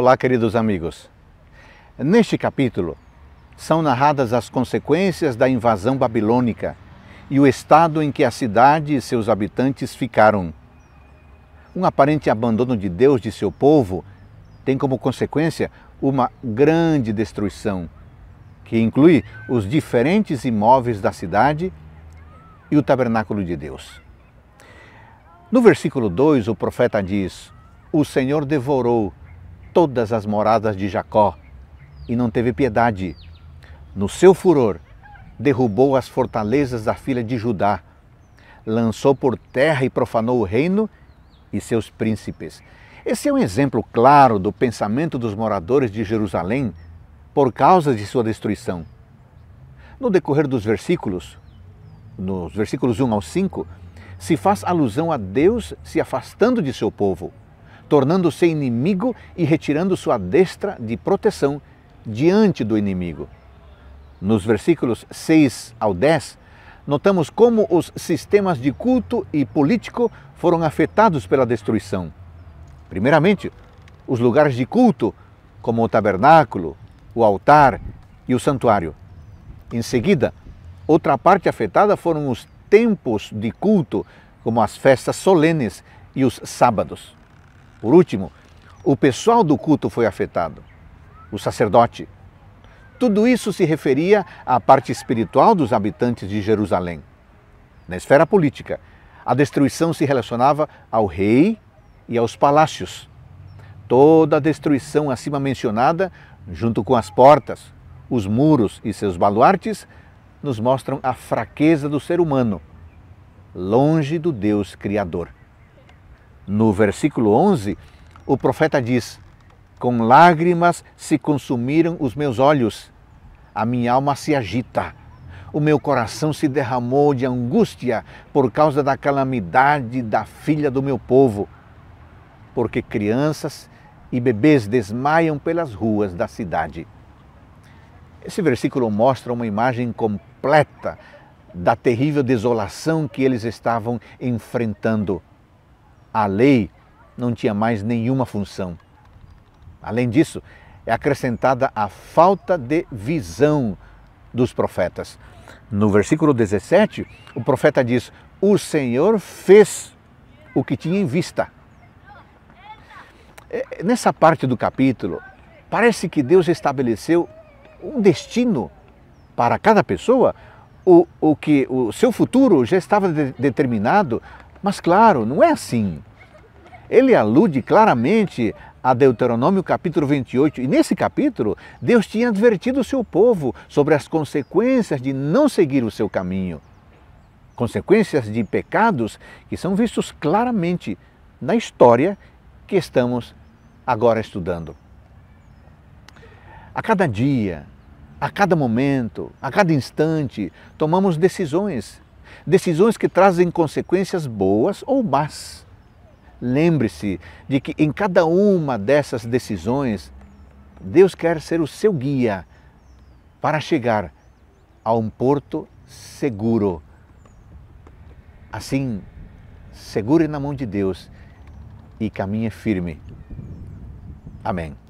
Olá, queridos amigos. Neste capítulo são narradas as consequências da invasão babilônica e o estado em que a cidade e seus habitantes ficaram. Um aparente abandono de Deus de seu povo tem como consequência uma grande destruição, que inclui os diferentes imóveis da cidade e o tabernáculo de Deus. No versículo 2, o profeta diz: O Senhor devorou todas as moradas de Jacó e não teve piedade. No seu furor, derrubou as fortalezas da filha de Judá, lançou por terra e profanou o reino e seus príncipes. Esse é um exemplo claro do pensamento dos moradores de Jerusalém por causa de sua destruição. No decorrer dos versículos, nos versículos 1 ao 5, se faz alusão a Deus se afastando de seu povo tornando-se inimigo e retirando sua destra de proteção diante do inimigo. Nos versículos 6 ao 10, notamos como os sistemas de culto e político foram afetados pela destruição. Primeiramente, os lugares de culto, como o tabernáculo, o altar e o santuário. Em seguida, outra parte afetada foram os tempos de culto, como as festas solenes e os sábados. Por último, o pessoal do culto foi afetado, o sacerdote. Tudo isso se referia à parte espiritual dos habitantes de Jerusalém. Na esfera política, a destruição se relacionava ao rei e aos palácios. Toda a destruição acima mencionada, junto com as portas, os muros e seus baluartes, nos mostram a fraqueza do ser humano, longe do Deus Criador. No versículo 11, o profeta diz: Com lágrimas se consumiram os meus olhos, a minha alma se agita, o meu coração se derramou de angústia por causa da calamidade da filha do meu povo, porque crianças e bebês desmaiam pelas ruas da cidade. Esse versículo mostra uma imagem completa da terrível desolação que eles estavam enfrentando a lei não tinha mais nenhuma função. Além disso, é acrescentada a falta de visão dos profetas. No versículo 17, o profeta diz: O Senhor fez o que tinha em vista. É, nessa parte do capítulo, parece que Deus estabeleceu um destino para cada pessoa, o, o que o seu futuro já estava de, determinado mas claro, não é assim. Ele alude claramente a Deuteronômio capítulo 28, e nesse capítulo, Deus tinha advertido o seu povo sobre as consequências de não seguir o seu caminho. Consequências de pecados que são vistos claramente na história que estamos agora estudando. A cada dia, a cada momento, a cada instante, tomamos decisões decisões que trazem consequências boas ou más. Lembre-se de que em cada uma dessas decisões, Deus quer ser o seu guia para chegar a um porto seguro. Assim, segure na mão de Deus e caminhe firme. Amém.